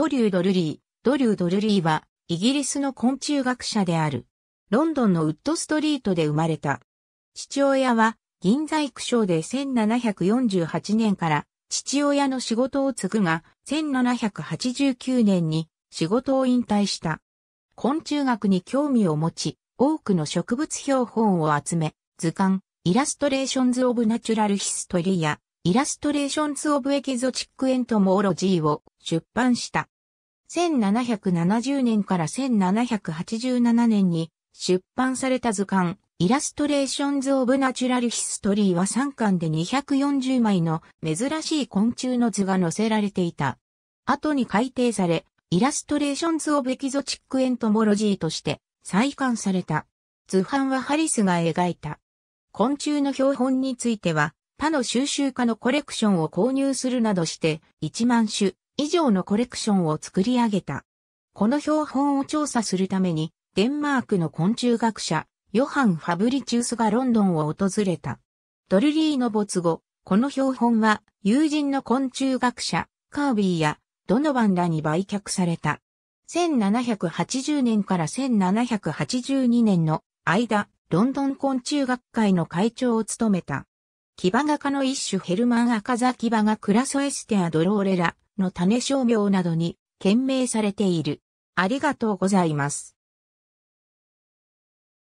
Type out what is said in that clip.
ドリュー・ドルリー。ドリュー・ドルリーは、イギリスの昆虫学者である。ロンドンのウッドストリートで生まれた。父親は、銀座育章で1748年から、父親の仕事を継ぐが、1789年に仕事を引退した。昆虫学に興味を持ち、多くの植物標本を集め、図鑑、イラストレーションズ・オブ・ナチュラル・ヒストリーや、イラストレーションズ・オブ・エキゾチック・エントモロジーを出版した。1770年から1787年に出版された図鑑、イラストレーションズ・オブ・ナチュラル・ヒストリーは3巻で240枚の珍しい昆虫の図が載せられていた。後に改訂され、イラストレーションズ・オブ・エキゾチック・エントモロジーとして再刊された。図版はハリスが描いた。昆虫の標本については、他の収集家のコレクションを購入するなどして1万種以上のコレクションを作り上げた。この標本を調査するためにデンマークの昆虫学者ヨハン・ファブリチュースがロンドンを訪れた。ドルリーの没後、この標本は友人の昆虫学者カービーやドノバンらに売却された。1780年から1782年の間、ロンドン昆虫学会の会長を務めた。キバガ科の一種ヘルマン赤ザキバガクラソエステアドローレラの種商名などに懸命されている。ありがとうございます。